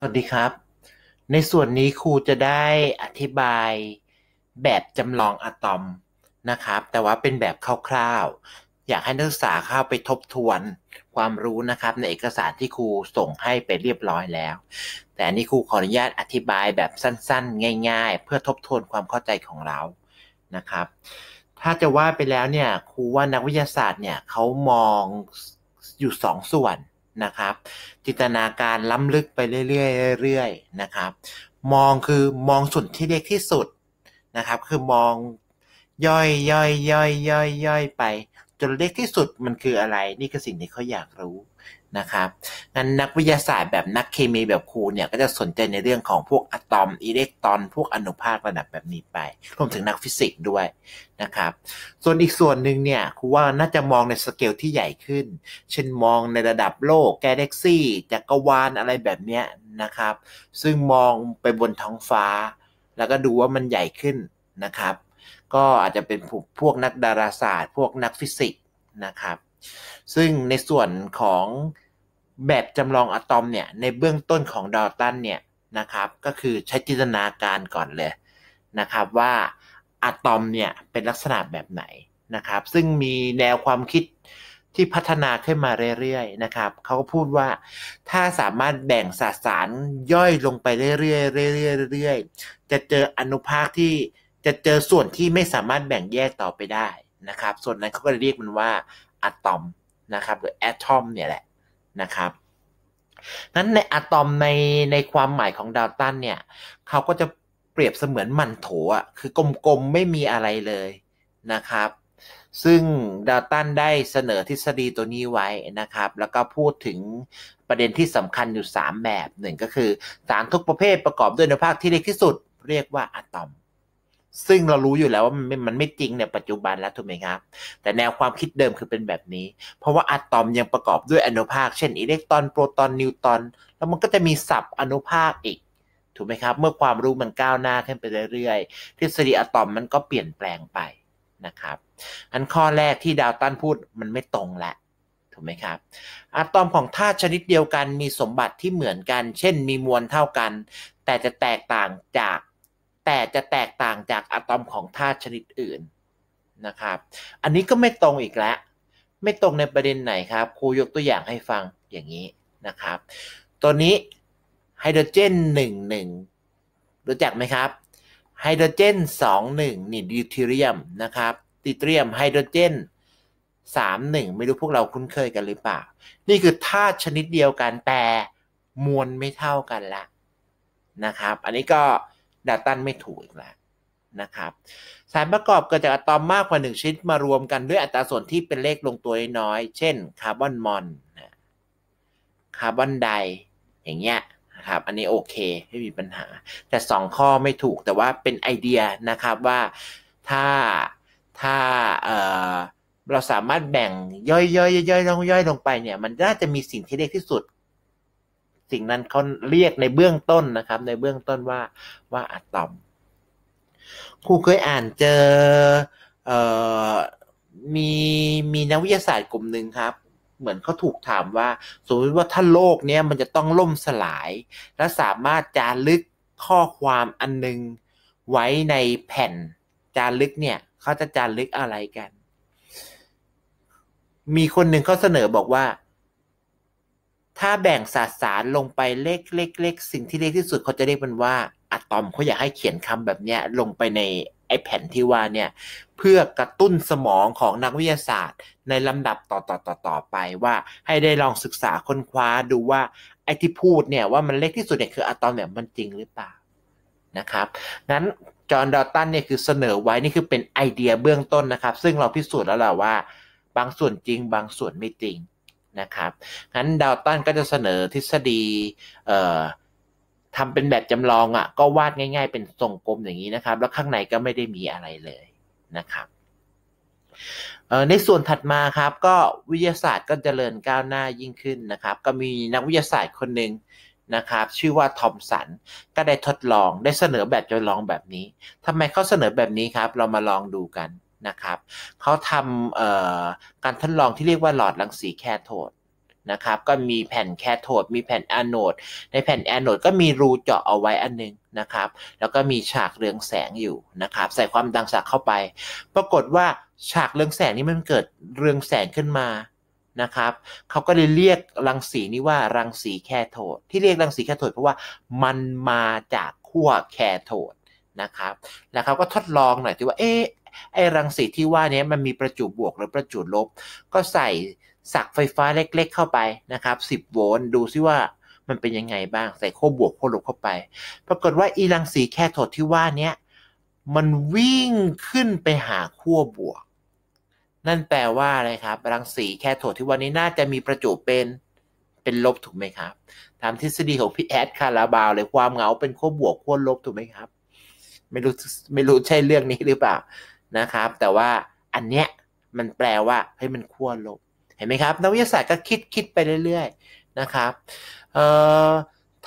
สวัสดีครับ ในส่วนนี้ครูจะได้อธิบายแบบจำลองอะตอมนะครับ แต่ว่าเป็นแบบคร่าวๆอยากให้นักศึกษาเข้าไปทบทวนความรู้นะครับในเอกสารที่ครูส่งให้ไปเรียบร้อยแล้ว แต่นนี้ครูขออนุญาตอธิบายแบบสั้นๆง่าย ๆ เพื่อทบทวนความเข้าใจของเรานะครับ ถ้าจะว่าไปแล้วเนี่ยครูว่านักวิทยาศาสตร์เนี่ยเขามองอยู่สองส่วนนะครับจินตนาการล้ำลึกไปเรื่อยๆเรื่อยๆนะครับมองคือมองส่วนที่เล็กที่สุดนะครับคือมองย่อยย่อยย่อยย่อยย่อยไป จนเล็กที่สุดมันคืออะไร นี่คือสิ่งที่เขาอยากรู้นะครับงั้นนักวิทยาศาสตร์แบบนักเคมี แบบครูเนี่ยก็จะสนใจในเรื่องของพวกอะตอมอิเล็กตรอน พวกอนุภาคระดับแบบนี้ไป รวมถึงนักฟิสิกส์ด้วย นะครับ ส่วนอีกส่วนหนึ่งเนี่ยครูว่าน่าจะมองในสเกลที่ใหญ่ขึ้น เช่นมองในระดับโลกกาแล็กซี่จักรวาลอะไรแบบเนี้ยนะครับ ซึ่งมองไปบนท้องฟ้า แล้วก็ดูว่ามันใหญ่ขึ้นนะครับ ก็อาจจะเป็นพวกนักดาราศาสตร์ พวกนักฟิสิกส์นะครับซึ่งในส่วนของแบบจำลองอะตอมเนี่ยในเบื้องต้นของดอตันเนี่ยนะครับก็คือใช้จินตนาการก่อนเลยนะครับว่าอะตอมเนี่ยเป็นลักษณะแบบไหนนะครับ ซึ่งมีแนวความคิดที่พัฒนาขึ้นมาเรื่อยๆนะครับเขาก็พูดว่าถ้าสามารถแบ่งสสารย่อยลงไปเรื่อยๆเรื่อยๆเรื่อยๆจะเจออนุภาคที่จะเจอส่วนที่ไม่สามารถแบ่งแยกต่อไปได้นะครับ ส่วนนั้นเขาก็เรียกมันว่าอะตอมนะครับหรือแอตอมเนี่ยแหละนะครับนั้นในอะตอมในในความหมายของดาวตันเนี่ยเขาก็จะเปรียบเสมือนมันโถอะคือกลมๆไม่มีอะไรเลยนะครับซึ่งดาวตันได้เสนอทฤษฎีตัวนี้ไว้นะครับแล้วก็พูดถึงประเด็นที่สำคัญอยู่ 3 แบบหนึ่งก็คือสารทุกประเภทประกอบด้วยอนุภาคที่เล็กที่สุด เรียกว่าอะตอมซึ่งเรารู้อยู่แล้วว่ามันมันไม่จริงในปัจจุบันแล้วถูกไหมครับ แต่แนวความคิดเดิมคือเป็นแบบนี้ เพราะว่าอะตอมยังประกอบด้วยอนุภาค เช่น อิเล็กตรอนโปรตอนนิวตรอนแล้วมันก็จะมีศัพท์อนุภาคอีก ถูกไหมครับเมื่อความรู้มันก้าวหน้าขึ้นไปเรื่อยๆ ทฤษฎีอะตอมมันก็เปลี่ยนแปลงไปนะครับอันข้อแรกที่ดาวตันพูดมันไม่ตรงแหละถูกไหมครับอะตอมของธาตุชนิดเดียวกันมีสมบัติที่เหมือนกัน เช่นมีมวลเท่ากัน แต่จะแตกต่างจากแต่จะแตกต่างจากอะตอมของธาตุชนิดอื่นนะครับ อันนี้ก็ไม่ตรงอีกแล้ว ไม่ตรงในประเด็นไหนครับครูยกตัวอย่างให้ฟังอย่างนี้นะครับ ตัวนี้ไฮโดรเจนหนึ่งหนึ่งรู้จักไหมครับ ไฮโดรเจนสองหนึ่งนี่ดิวเทเรียมนะครับดิเทเรียมไฮโดรเจนสามหนึ่งไม่รู้พวกเราคุ้นเคยกันหรือเปล่า นี่คือธาตุชนิดเดียวกัน แต่มวลไม่เท่ากันละนะครับ อันนี้ก็ดัตตันไม่ถูกแล้วนะครับ สารประกอบเกิดจากอะตอมมากกว่า 1 ชิ้นมารวมกันด้วยอัตราส่วนที่เป็นเลขลงตัวน้อยเช่นคาร์บอนมอนคาร์บอนไดอย่างเงี้ยนะครับอันนี้โอเคไม่มีปัญหา แต่สองข้อไม่ถูกแต่ว่าเป็นไอเดียนะครับว่าถ้าถ้าเเราสามารถแบ่งย่อยๆย่อยๆลงย่อยลงไปเนี่ย มันน่าจะมีสิ่งที่เล็กที่สุดสิ่งนั้นเขาเรียกในเบื้องต้นนะครับในเบื้องต้นว่าว่าอะตอมครูเคยอ่านเจอเอ่อมีมีนักวิทยาศาสตร์กลุ่มหนึ่งครับ เหมือนเขาถูกถามว่า สมมติว่าถ้าโลกเนี้ยมันจะต้องล่มสลาย และสามารถจารึกข้อความอันนึง ไว้ในแผ่น จารึกเนี่ยเขาจะจารึกอะไรกัน มีคนหนึ่งเขาเสนอบอกว่าถ้าแบ่งสสารลงไปเล็กเลเลสิ่งที่เล็กที่สุด เขาจะเรียกมันว่า อะตอมเขาอยากให้เขียนคำแบบเนี้ยลงไปในไอแผ่นที่ว่าเนี่ยเพื่อกระตุ้นสมองของนักวิทยาศาสตร์ ในลำดับต่อต่อต่อต่อไปว่าให้ได้ลองศึกษาค้นคว้าดูว่า ไอที่พูดเนี่ยว่ามันเล็กที่สุดเนี่ยคืออะตอมเนี่ยมันจริงหรือเปล่า นะครับ งั้นจอห์นดอตตันเนี่ยคือเสนอไว้นี่คือเป็นไอเดียเบื้องต้นนะครับ ซึ่งเราพิสูจน์แล้วแหละว่า บางส่วนจริงบางส่วนไม่จริงนะครับงั้นดาวตันก็จะเสนอทฤษฎีทำเป็นแบบจำลองอะ่ะก็วาดง่ายๆเป็นทรงกลมอย่างนี้นะครับแล้วข้างในก็ไม่ได้มีอะไรเลยนะครับในส่วนถัดมาครับก็วิทยาศาสตร์ก็เจริญก้าวหน้ายิ่งขึ้นนะครับก็มีนักวิทยาศาสตร์คนหนึ่งนะครับชื่อว่าทอมสันก็ได้ทดลอง ได้เสนอแบบจำลองแบบนี้ทำไมเขาเสนอแบบนี้ครับเรามาลองดูกันนะครับเขาทำการทดลองที่เรียกว่าหลอดรังสีแคโทดนะครับ ก็มีแผ่นแคโทด มีแผ่นแอนโนดในแผ่นแอนโนด ก็มีรูเจาะเอาไว้อันนึงนะครับ แล้วก็มีฉากเรืองแสงอยู่นะครับ ใส่ความดังสักเข้าไป ปรากฏว่าฉากเรืองแสงนี้มันเกิดเรืองแสงขึ้นมา นะครับเขาก็เลยเรียกรังสีนี้ว่ารังสีแคโทด ที่เรียกรังสีแคโทดเพราะว่ามันมาจากขั้วแคโทดนะครับแล้วเขาก็ทดลองหน่อยที่ว่า เอ๊ะไอ้รังสีที่ว่านี้มันมีประจุบวก หรือประจุลบ ก็ใส่สักไฟฟ้าเล็กๆ เข้าไปนะครับ10โวลต์ดูซิว่ามันเป็นยังไงบ้างใส่โคบวกโคลบเข้าไปปรากฏว่าอีรังสีแคโทดที่ว่านี้มันวิ่งขึ้นไปหาขั้วบวก นั่นแปลว่าอะไรครับรังสีแคโทดที่ว่านี้น่าจะมีประจุเป็นเป็นลบถูกไหมครับตามทฤษฎีของพี่แอดคาราบาวเลยความเหงาเป็นขั้วบวกขั้วลบถูกไหมครับไม่รู้ไม่รู้ใช่เรื่องนี้หรือเปล่านะครับแต่ว่าอันเนี้ยมันแปลว่าเฮ้ยมันขั้วลบเห็นไหมครับนักวิทยาศาสตร์ก็คิดคิดไปเรื่อยๆนะครับเอ่อ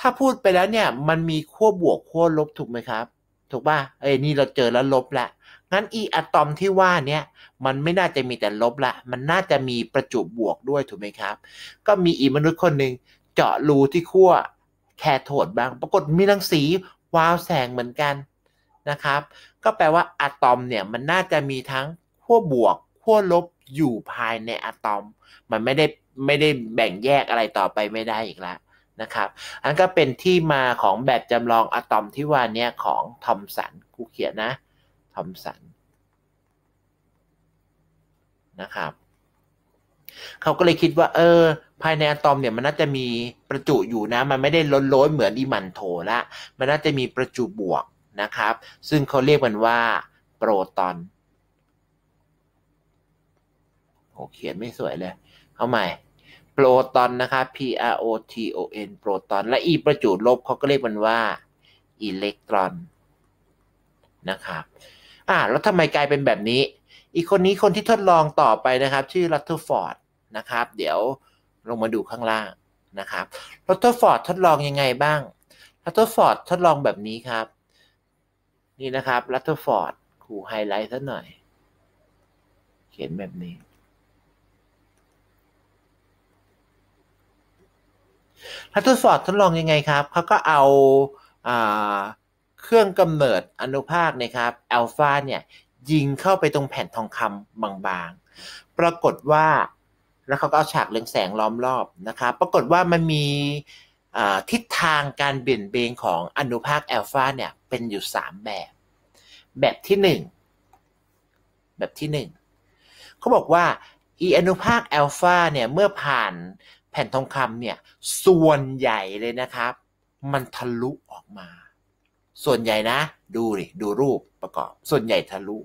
ถ้าพูดไปแล้วเนี่ยมันมีขั้วบวกขั้วลบ ถูกไหมครับ ถูกป่ะเอ้ยนี่เราเจอแล้วลบละงั้นอีอะตอมที่ว่าเนี่ยมันไม่น่าจะมีแต่ลบละ มันน่าจะมีประจุบวกด้วย ถูกไหมครับ ก็มีอีมนุษย์คนหนึ่งเจาะรูที่ขั้วแคโทดบ้าง ปรากฏมีรังสีวาวแสงเหมือนกันนะครับ ก็แปลว่าอะตอมเนี่ยมันน่าจะมีทั้งขั้วบวกขั้วลบอยู่ภายในอะตอม มันไม่ได้ไม่ได้แบ่งแยกอะไรต่อไปไม่ได้อีกแล้วนะครับ อันก็เป็นที่มาของแบบจำลองอะตอมที่ว่านี้ของทอมสันกูเขียนนะ ทอมสันนะครับเขาก็เลยคิดว่าเออภายในอะตอมเนี่ยมันน่าจะมีประจุอยู่นะ มันไม่ได้ล้นล้นเหมือนอิมันโถละ มันน่าจะมีประจุบวกนะครับซึ่งเขาเรียกมันว่าโปรตอนโอเขียนไม่สวยเลย เข้าใหม่โปรตอนนะครับ P R O T O N โปรตอน และอีประจุลบเขาก็เรียกมันว่าอิเล็กตรอนนะครับอ่าแล้วทำไมกลายเป็นแบบนี้ อีกคนนี้คนที่ทดลองต่อไปนะครับ ชื่อรัตเทอร์ฟอร์ดนะครับ เดี๋ยวลงมาดูข้างล่างนะครับรัตเทอร์ฟอร์ดทดลองยังไงบ้างรัตเทอร์ฟอร์ดทดลองแบบนี้ครับนี่นะครับ รัตเทอร์ฟอร์ดขู่ไฮไลท์ซะหน่อย เขียนแบบนี้ รัตเทอร์ฟอร์ดทดลองยังไงครับเขาก็เอาเครื่องกำเนิดอนุภาคนะครับอัลฟาเนี่ยยิงเข้าไปตรงแผ่นทองคำบางๆปรากฏว่าแล้วเขาก็เอาฉากเรืองแสงล้อมรอบนะครับปรากฏว่ามันมีทิศทางการเบี่ยนเบนของอนุภาคแอลฟาเนี่ยเป็นอยู่ 3 แบบแบบที่ 1 แบบที่ 1เขาบอกว่า อีอนุภาคแอลฟาเนี่ยเมื่อผ่านแผ่นทองคำเนี่ยส่วนใหญ่เลยนะครับ มันทะลุออกมา ส่วนใหญ่นะดูดิดูรูปประกอบ ส่วนใหญ่ทะลุ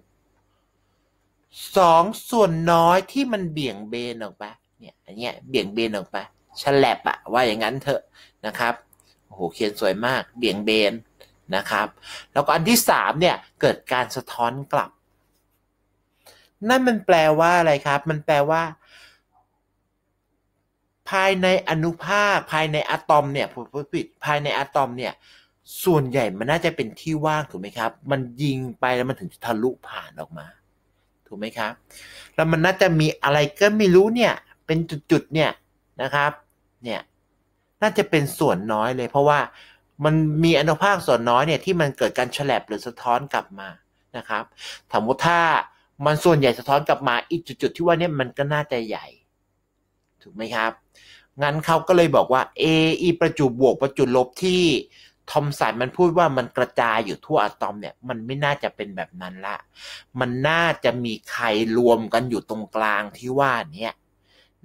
สองส่วนน้อยที่มันเบี่ยงเบนออกไปเนี่ยอันเนี้ยเบี่ยงเบนออกไปฉลับอะว่าอย่างนั้นเถอะนะครับโอ้โหเขียนสวยมาก เบี่ยงเบนนะครับ แล้วก็อันที่สามเนี่ยเกิดการสะท้อนกลับ นั่นมันแปลว่าอะไรครับ มันแปลว่า ภายในอนุภาคภายในอะตอมเนี่ยผมผิดภายในอะตอมเนี่ย ส่วนใหญ่มันน่าจะเป็นที่ว่างถูกไหมครับ มันยิงไปแล้วมันถึงทะลุผ่านออกมา ถูกไหมครับ แล้วมันน่าจะมีอะไรก็ไม่รู้เนี่ย เป็นจุดๆเนี่ยนะครับนี่ยน่าจะเป็นส่วนน้อยเลย เพราะว่ามันมีอนุภาคส่วนน้อยเนี่ยที่มันเกิดการแฉลบหรือสะท้อนกลับมานะครับสมมติถ้ามันส่วนใหญ่สะท้อนกลับมาอีกจุดๆ ที่ว่าเนี่ยมันก็น่าจะใหญ่ ถูกไหมครับ งั้นเขาก็เลยบอกว่า A อีประจุบวกประจุลบที่ทอมสันมันพูดว่ามันกระจายอยู่ทั่วอะตอมเนี่ยมันไม่น่าจะเป็นแบบนั้นละมันน่าจะมีใครรวมกันอยู่ตรงกลางที่ว่านี้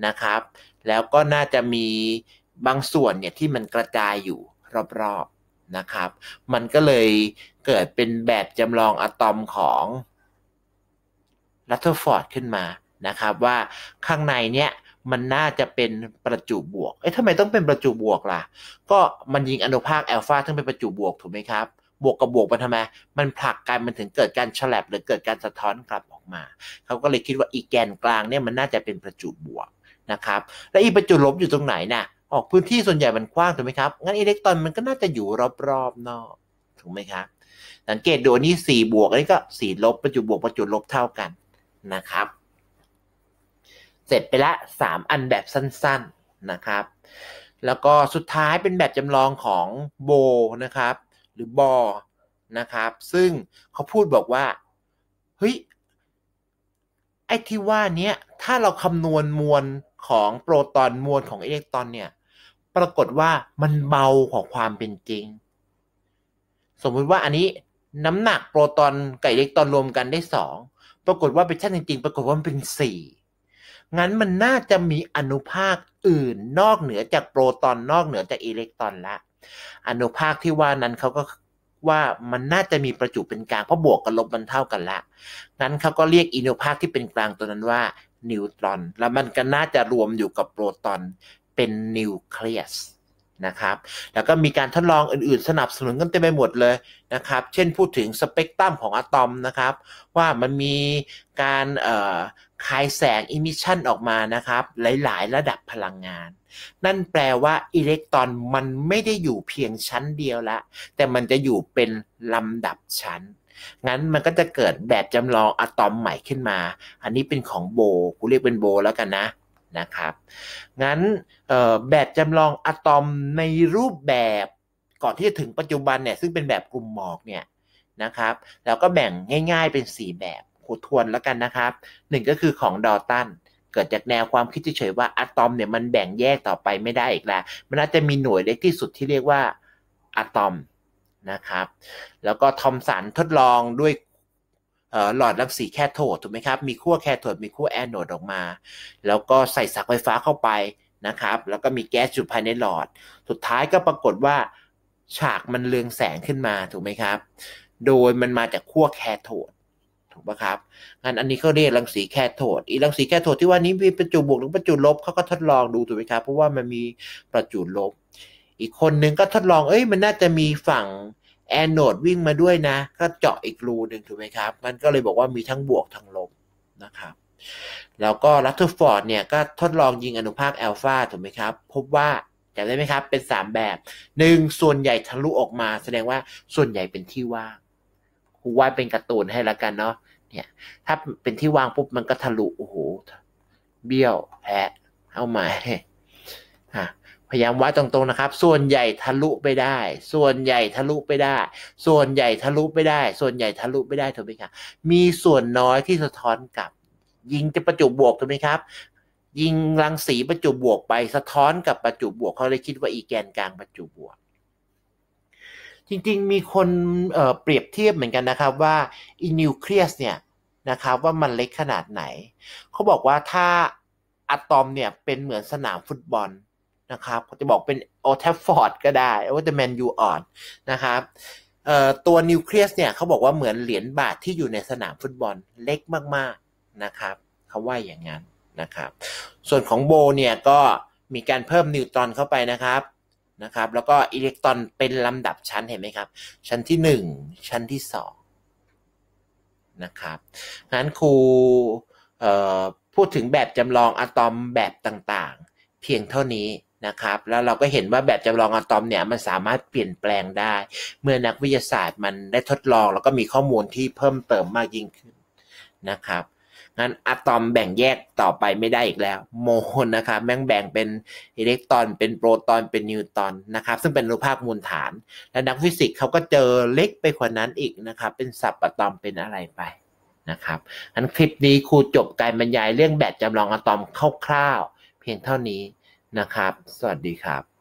นะครับแล้วก็น่าจะมีบางส่วนเนี่ยที่มันกระจายอยู่รอบๆนะครับ มันก็เลยเกิดเป็นแบบจำลองอะตอมของ รัตเทอร์ฟอร์ดขึ้นมานะครับว่าข้างในเนี่ยมันน่าจะเป็นประจุบวก เอ๊ะทำไมต้องเป็นประจุบวกล่ะ ก็มันยิงอนุภาคแอลฟาทั้งเป็นประจุบวกถูกไหมครับ บวกกับบวกมันทำไมมันผลักกันมันถึงเกิดการฉลับหรือเกิดการสะท้อนกลับออกมาเขาก็เลยคิดว่าอีแกนกลางเนี่ยมันน่าจะเป็นประจุบวกนะครับและอีประจุลบอยู่ตรงไหนนะ่ะออกพื้นที่ส่วนใหญ่มันกว้างถูกไหมครับงั้นอิเล็กตรอนมันก็น่าจะอยู่รอบๆนอกถูกไหมครับสังเกตดูนี้สี่บวกอันนี้ก็สี่ลบประจุบวกประจุลบเท่ากันนะครับ เสร็จไปละสามอันแบบสั้นๆนะครับ แล้วก็สุดท้ายเป็นแบบจำลองของโบนะครับ หรือบอนะครับ ซึ่งเขาพูดบอกว่าเฮ้ยไอ้ที่ว่านี้ถ้าเราคำนวณมวลของโปรตอนมวลของอิเล็กตรอนเนี่ยปรากฏว่ามันเบาของความเป็นจริง สมมุติว่าอันนี้น้ำหนักโปรตอนกับอิเล็กตรอนรวมกันได้สองปรากฏว่าเป็นชั้นจริงๆปรากฏว่ามันเป็นสี่งั้นมันน่าจะมีอนุภาคอื่นนอกเหนือจากโปรตอนนอกเหนือจากอิเล็กตรอนละอนุภาคที่ว่านั้นเขาก็ว่ามันน่าจะมีประจุเป็นกลางเพราะบวกกับลบมันเท่ากันละงั้นเขาก็เรียกอินุภาคที่เป็นกลางตัวนั้นว่านิวตรอนแล้วมันก็น่าจะรวมอยู่กับโปรตอนเป็นนิวเคลียสนะครับแล้วก็มีการทดลองอื่นๆ สนับสนุนกันเต็มไปหมดเลยนะครับเช่นพูดถึงสเปกตรัมของอะตอมนะครับ ว่ามันมีการคายแสงอิมิชันออกมานะครับ หลายๆ ระดับพลังงาน นั่นแปลว่าอิเล็กตรอนมันไม่ได้อยู่เพียงชั้นเดียวละแต่มันจะอยู่เป็นลำดับชั้นงั้นมันก็จะเกิดแบบจำลองอะตอมใหม่ขึ้นมา อันนี้เป็นของโบ กูเรียกเป็นโบแล้วกันนะ นะครับ งั้นแบบจำลองอะตอมในรูปแบบก่อนที่จะถึงปัจจุบันเนี่ยซึ่งเป็นแบบกลุ่มหมอกเนี่ย นะครับ แล้วก็แบ่งง่ายๆเป็น 4 แบบขูดทวนแล้วกันนะครับ1ก็คือของดอตัน เกิดจากแนวความคิดเฉยๆว่าอะตอมเนี่ยมันแบ่งแยกต่อไปไม่ได้อีกแล้ว มันอาจจะมีหน่วยเล็กที่สุดที่เรียกว่าอะตอมนะครับแล้วก็ทอมสันทดลองด้วยหลอดรังสีแคโทดถูกไหมครับมีขั้วแคโทดมีขั้วแอนโอดออกมาแล้วก็ใส่สักไฟฟ้าเข้าไปนะครับ แล้วก็มีแก๊สจุดภายในหลอด สุดท้ายก็ปรากฏว่าฉากมันเลืองแสงขึ้นมาถูกไหมครับโดยมันมาจากขั้วแคโทดถูกไหมครับงั้นอันนี้เขาเรียกรังสีแคโทด อีรังสีแคโทดที่ว่านี้มีประจุบวกหรือประจุลบเขาก็ทดลองดูถูกไหมครับเพราะว่ามันมีประจุลบอีกคนนึงก็ทดลอง เอ้ย มันน่าจะมีฝั่งแอนโนดวิ่งมาด้วยนะ ก็เจาะอีกรูหนึ่งถูกไหมครับ มันก็เลยบอกว่ามีทั้งบวกทั้งลบนะครับ แล้วก็รัตเทอร์ฟอร์ดเนี่ยก็ทดลองยิงอนุภาคแอลฟาถูกไหมครับ พบว่าจำได้ไหมครับ เป็น 3 แบบ 1. ส่วนใหญ่ทะลุออกมา แสดงว่าส่วนใหญ่เป็นที่ว่างครูวาดเป็นกระตูนให้ละกันเนาะ เนี่ย ถ้าเป็นที่ว่างปุ๊บมันก็ทะลุ โอ้โห เบี้ยวแพะเอาใหม่ฮะพยายามวัดตรงๆนะครับ ส่วนใหญ่ทะลุไปได้ ส่วนใหญ่ทะลุไปได้ ส่วนใหญ่ทะลุไปได้ ส่วนใหญ่ทะลุไปได้ถูกไหมครับ มีส่วนน้อยที่สะท้อนกลับ ยิงจะประจุบวกถูกไหมครับ ยิงรังสีประจุบวกไปสะท้อนกับประจุบวก เขาเลยคิดว่าอีแกนกลางประจุบวก จริงๆมีคนเเปรียบเทียบเหมือนกันนะครับว่าอินิวเคลียสเนี่ยนะครับว่ามันเล็กขนาดไหนเขาบอกว่าถ้าอะตอมเนี่ยเป็นเหมือนสนามฟุตบอละครับจะบอกเป็นโอเทฟฟอร์ดก็ได้ว่าจะแมนยูอ่อนนะครับตัวนิวเคลียสเนี่ยเขาบอกว่าเหมือนเหรียญบาทที่อยู่ในสนามฟุตบอลเล็กมากๆนะครับเขาว่าอย่างนั้นนะครับส่วนของโบเนี่ยก็มีการเพิ่มนิวตรอนเข้าไปนะครับนะครับแล้วก็อิเล็กตรอนเป็นลำดับชั้นเห็นไหมครับ ชั้นที่ 1 ชั้นที่2นะครับงั้นครูพูดถึงแบบจำลองอะตอมแบบต่าง ๆ เพียงเท่านี้นะครับแล้วเราก็เห็นว่าแบบจำลองอะตอมเนี่ยมันสามารถเปลี่ยนแปลงได้ เมื่อนักวิทยาศาสตร์มันได้ทดลอง แล้วก็มีข้อมูลที่เพิ่มเติมมากยิ่งขึ้นนะครับงั้นอะตอมแบ่งแยกต่อไปไม่ได้อีกแล้วโมลนะครับแม่งแบ่งเป็นอิเล็กตรอนเป็นโปรตอนเป็นนิวตรอนนะครับซึ่งเป็นรูปภาพมูลฐาน และนักฟิสิกส์เขาก็เจอเล็กไปกว่านั้นอีกนะครับ เป็นสับอะตอมเป็นอะไรไปนะครับงั้นคลิปนี้ครูจบการบรรยายเรื่องแบบจำลองอะตอมคร่าวๆเพียงเท่านี้นะครับ สวัสดีครับ